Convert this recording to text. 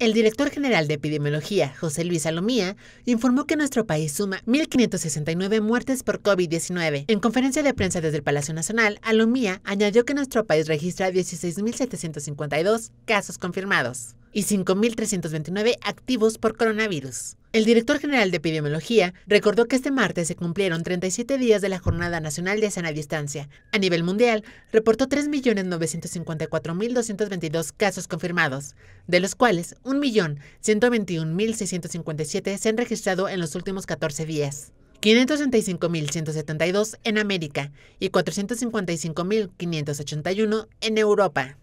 El director general de epidemiología, José Luis Alomía, informó que nuestro país suma 1.569 muertes por COVID-19. En conferencia de prensa desde el Palacio Nacional, Alomía añadió que nuestro país registra 16.752 casos confirmados y 5.329 activos por coronavirus. El director general de epidemiología recordó que este martes se cumplieron 37 días de la Jornada Nacional de Sana Distancia. A nivel mundial, reportó 3.954.222 casos confirmados, de los cuales 1.121.657 se han registrado en los últimos 14 días. 565.172 en América y 455.581 en Europa.